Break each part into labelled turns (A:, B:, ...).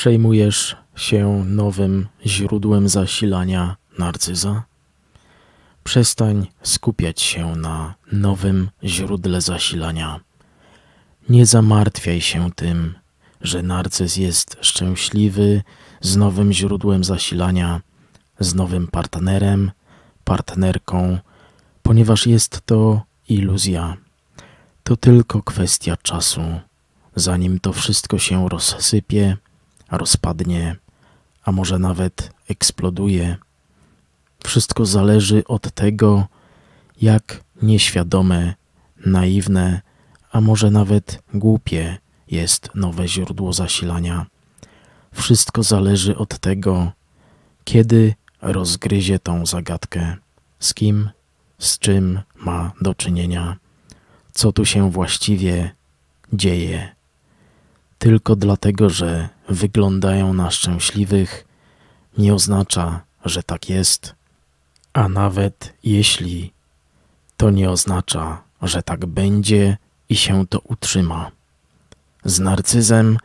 A: przejmujesz się nowym źródłem zasilania narcyza? Przestań skupiać się na nowym źródle zasilania. Nie zamartwiaj się tym, że narcyz jest szczęśliwy z nowym źródłem zasilania, z nowym partnerem, partnerką, ponieważ jest to iluzja. To tylko kwestia czasu, zanim to wszystko się rozsypie rozpadnie, a może nawet eksploduje. Wszystko zależy od tego, jak nieświadome, naiwne, a może nawet głupie jest nowe źródło zasilania. Wszystko zależy od tego, kiedy rozgryzie tą zagadkę, z kim, z czym ma do czynienia, co tu się właściwie dzieje tylko dlatego, że wyglądają na szczęśliwych, nie oznacza, że tak jest, a nawet jeśli, to nie oznacza, że tak będzie i się to utrzyma. Z narcyzem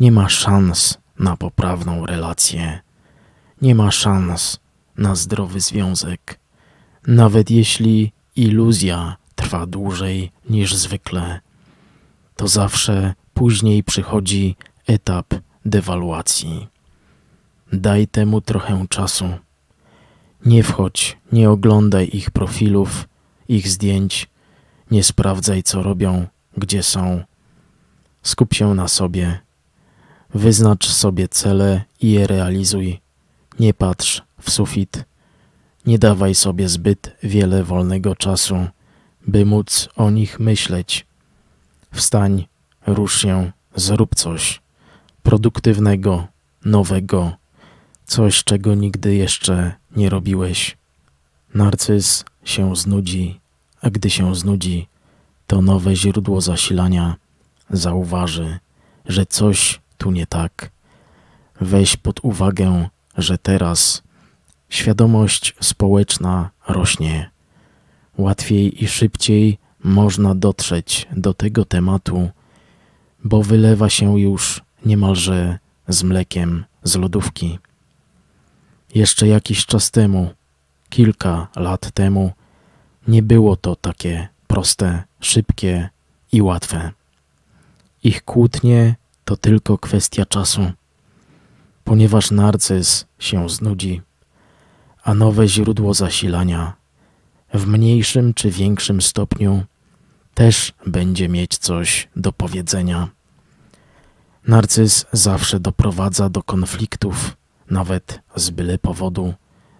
A: nie ma szans na poprawną relację, nie ma szans na zdrowy związek, nawet jeśli iluzja trwa dłużej niż zwykle. To zawsze Później przychodzi etap dewaluacji. Daj temu trochę czasu. Nie wchodź, nie oglądaj ich profilów, ich zdjęć, nie sprawdzaj co robią, gdzie są. Skup się na sobie. Wyznacz sobie cele i je realizuj. Nie patrz w sufit. Nie dawaj sobie zbyt wiele wolnego czasu, by móc o nich myśleć. Wstań, rusz się, zrób coś produktywnego, nowego, coś, czego nigdy jeszcze nie robiłeś. Narcyz się znudzi, a gdy się znudzi, to nowe źródło zasilania zauważy, że coś tu nie tak. Weź pod uwagę, że teraz świadomość społeczna rośnie. Łatwiej i szybciej można dotrzeć do tego tematu bo wylewa się już niemalże z mlekiem z lodówki. Jeszcze jakiś czas temu, kilka lat temu, nie było to takie proste, szybkie i łatwe. Ich kłótnie to tylko kwestia czasu, ponieważ narcyz się znudzi, a nowe źródło zasilania w mniejszym czy większym stopniu też będzie mieć coś do powiedzenia. Narcyz zawsze doprowadza do konfliktów, nawet z byle powodu,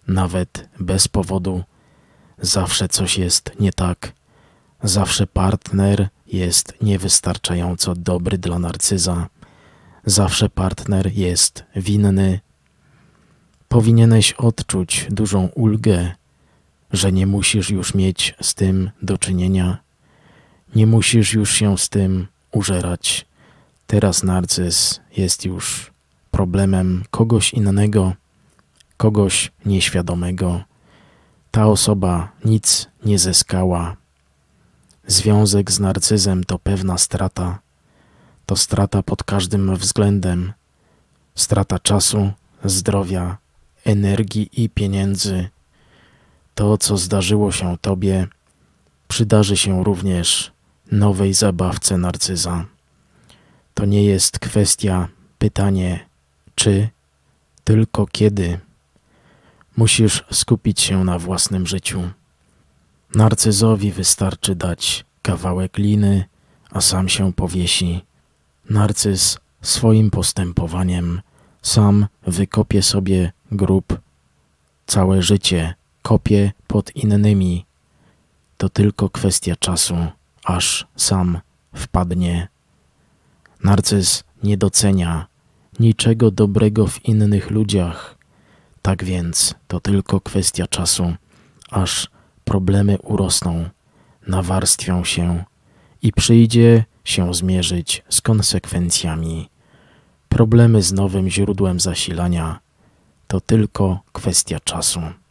A: nawet bez powodu. Zawsze coś jest nie tak. Zawsze partner jest niewystarczająco dobry dla narcyza. Zawsze partner jest winny. Powinieneś odczuć dużą ulgę, że nie musisz już mieć z tym do czynienia nie musisz już się z tym użerać. Teraz narcyz jest już problemem kogoś innego, kogoś nieświadomego. Ta osoba nic nie zyskała. Związek z narcyzem to pewna strata. To strata pod każdym względem. Strata czasu, zdrowia, energii i pieniędzy. To, co zdarzyło się tobie, przydarzy się również nowej zabawce narcyza. To nie jest kwestia, pytanie czy, tylko kiedy. Musisz skupić się na własnym życiu. Narcyzowi wystarczy dać kawałek liny, a sam się powiesi. Narcyz swoim postępowaniem sam wykopie sobie grób. Całe życie kopie pod innymi. To tylko kwestia czasu aż sam wpadnie. Narcyz nie docenia niczego dobrego w innych ludziach. Tak więc to tylko kwestia czasu, aż problemy urosną, nawarstwią się i przyjdzie się zmierzyć z konsekwencjami. Problemy z nowym źródłem zasilania to tylko kwestia czasu.